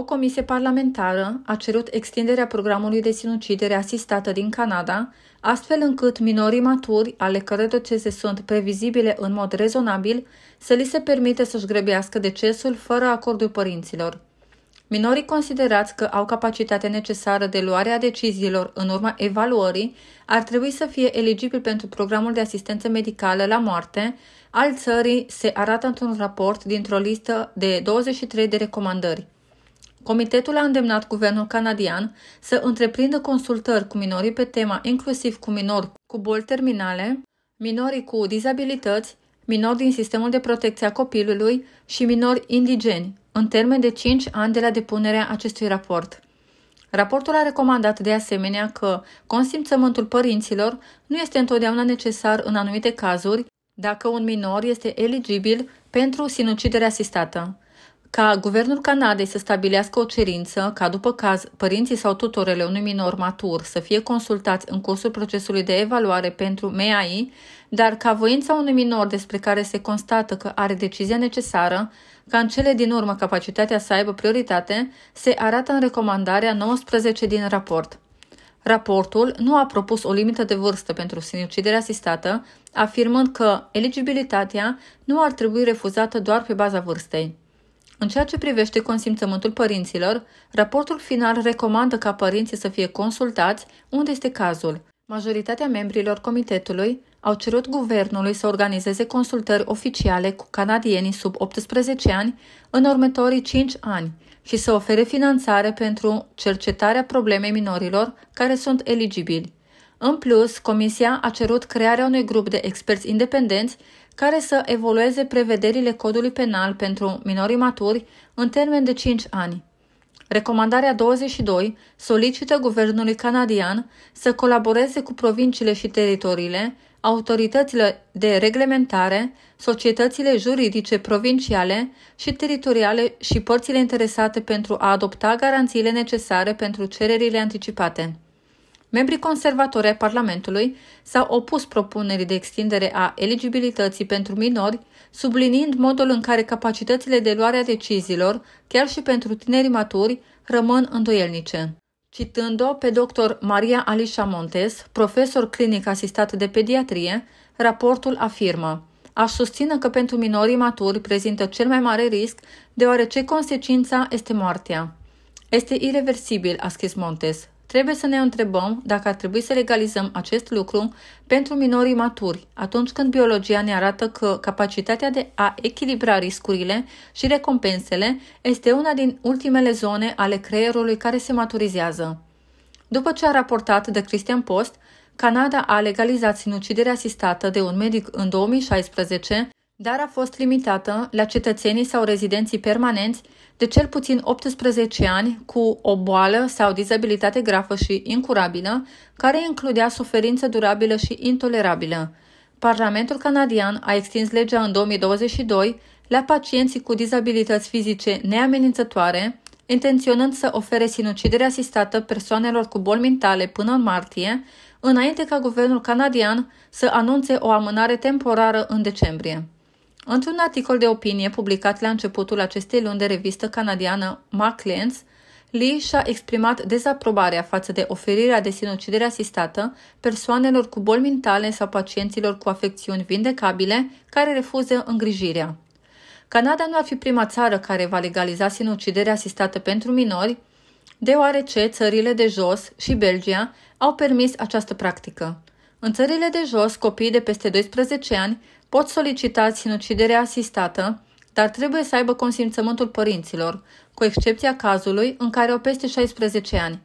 O comisie parlamentară a cerut extinderea programului de sinucidere asistată din Canada, astfel încât minorii maturi, ale cărei decese sunt previzibile în mod rezonabil, să li se permite să-și grăbească decesul fără acordul părinților. Minorii considerați că au capacitatea necesară de luare a deciziilor în urma evaluării ar trebui să fie eligibili pentru programul de asistență medicală la moarte al țării se arată într-un raport dintr-o listă de 23 de recomandări. Comitetul a îndemnat guvernul canadian să întreprindă consultări cu minorii pe tema inclusiv cu minori cu boli terminale, minorii cu dizabilități, minori din sistemul de protecție a copilului și minori indigeni, în termen de 5 ani de la depunerea acestui raport. Raportul a recomandat de asemenea că consimțământul părinților nu este întotdeauna necesar în anumite cazuri dacă un minor este eligibil pentru sinucidere asistată ca guvernul Canadei să stabilească o cerință ca, după caz, părinții sau tutorele unui minor matur să fie consultați în cursul procesului de evaluare pentru MAI, dar ca voința unui minor despre care se constată că are decizia necesară, ca în cele din urmă capacitatea să aibă prioritate, se arată în recomandarea 19 din raport. Raportul nu a propus o limită de vârstă pentru sinucidere asistată, afirmând că eligibilitatea nu ar trebui refuzată doar pe baza vârstei. În ceea ce privește consimțământul părinților, raportul final recomandă ca părinții să fie consultați unde este cazul. Majoritatea membrilor comitetului au cerut guvernului să organizeze consultări oficiale cu canadienii sub 18 ani în următorii 5 ani și să ofere finanțare pentru cercetarea problemei minorilor care sunt eligibili. În plus, Comisia a cerut crearea unui grup de experți independenți care să evolueze prevederile codului penal pentru minori maturi în termen de 5 ani. Recomandarea 22 solicită guvernului canadian să colaboreze cu provinciile și teritoriile, autoritățile de reglementare, societățile juridice provinciale și teritoriale și părțile interesate pentru a adopta garanțiile necesare pentru cererile anticipate. Membrii conservatori ai Parlamentului s-au opus propunerii de extindere a eligibilității pentru minori, subliniind modul în care capacitățile de luare a deciziilor, chiar și pentru tinerii maturi, rămân îndoielnice. Citând-o pe dr. Maria Alicia Montes, profesor clinic asistat de pediatrie, raportul afirmă Aș susține că pentru minorii maturi prezintă cel mai mare risc, deoarece consecința este moartea. Este irreversibil, a scris Montes. Trebuie să ne întrebăm dacă ar trebui să legalizăm acest lucru pentru minorii maturi, atunci când biologia ne arată că capacitatea de a echilibra riscurile și recompensele este una din ultimele zone ale creierului care se maturizează. După ce a raportat de Christian Post, Canada a legalizat sinuciderea asistată de un medic în 2016 dar a fost limitată la cetățenii sau rezidenții permanenți de cel puțin 18 ani cu o boală sau dizabilitate gravă și incurabilă, care includea suferință durabilă și intolerabilă. Parlamentul canadian a extins legea în 2022 la pacienții cu dizabilități fizice neamenințătoare, intenționând să ofere sinucidere asistată persoanelor cu boli mentale până în martie, înainte ca guvernul canadian să anunțe o amânare temporară în decembrie. Într-un articol de opinie publicat la începutul acestei luni de revistă canadiană Maclean's, Lee și-a exprimat dezaprobarea față de oferirea de sinucidere asistată persoanelor cu boli mentale sau pacienților cu afecțiuni vindecabile care refuză îngrijirea. Canada nu ar fi prima țară care va legaliza sinuciderea asistată pentru minori, deoarece țările de jos și Belgia au permis această practică. În țările de jos, copiii de peste 12 ani pot solicita sinuciderea asistată, dar trebuie să aibă consimțământul părinților, cu excepția cazului în care au peste 16 ani.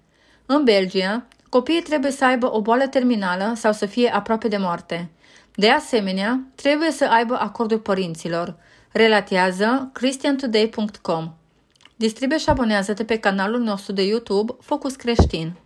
În Belgia, copiii trebuie să aibă o boală terminală sau să fie aproape de moarte. De asemenea, trebuie să aibă acordul părinților. Relatează christiantoday.com. Distribuie și abonează-te pe canalul nostru de YouTube Focus Creștin.